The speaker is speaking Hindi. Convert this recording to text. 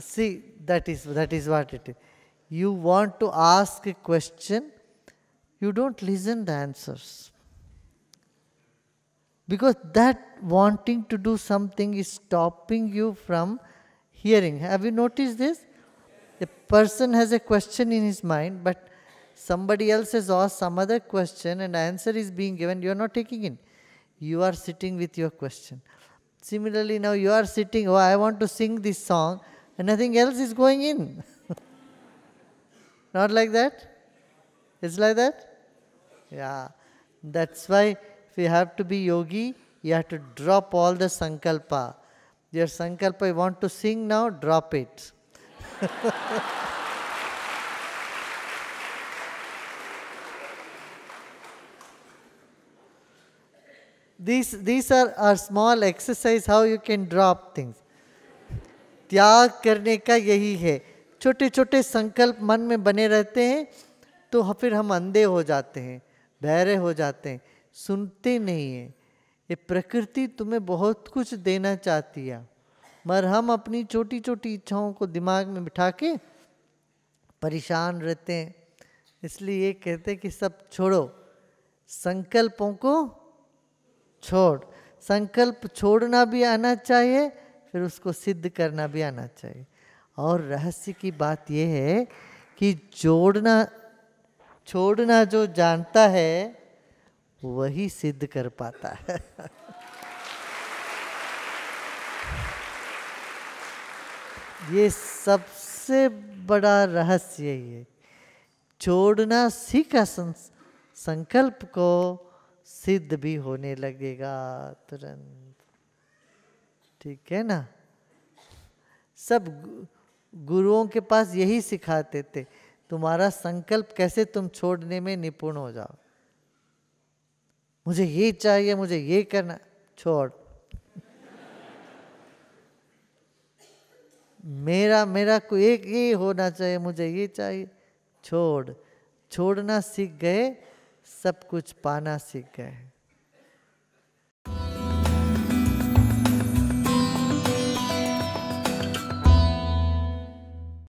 see, that is, that is what it is. You want to ask a question, you don't listen the answers. Because that wanting to do something is stopping you from hearing. Have you noticed this? A person has a question in his mind, but somebody else has asked some other question and answer is being given, you are not taking in. You are sitting with your question. Similarly, now you are sitting, oh, I want to sing this song and nothing else is going in. Not like that? It's like that? Yeah. That's why if you have to be yogi, you have to drop all the sankalpa. Your sankalpa, you want to sing now, drop it. these, these are, are small exercise how you can drop things. त्याग करने का यही है छोटे छोटे संकल्प मन में बने रहते हैं तो फिर हम अंधे हो जाते हैं बहरे हो जाते हैं सुनते नहीं हैं ये प्रकृति तुम्हें बहुत कुछ देना चाहती है मगर हम अपनी छोटी छोटी इच्छाओं को दिमाग में बिठा के परेशान रहते हैं इसलिए ये कहते हैं कि सब छोड़ो संकल्पों को छोड़ संकल्प छोड़ना भी आना चाहिए फिर उसको सिद्ध करना भी आना चाहिए और रहस्य की बात यह है कि जोड़ना छोड़ना जो जानता है वही सिद्ध कर पाता है ये सबसे बड़ा रहस्य ही है छोड़ना सीखा संकल्प को सिद्ध भी होने लगेगा तुरंत ठीक है ना सब गुरुओं के पास यही सिखाते थे तुम्हारा संकल्प कैसे तुम छोड़ने में निपुण हो जाओ मुझे ये चाहिए मुझे ये करना छोड़ मेरा मेरा को एक ये होना चाहिए मुझे ये चाहिए छोड़ छोड़ना सीख गए सब कुछ पाना सीख गए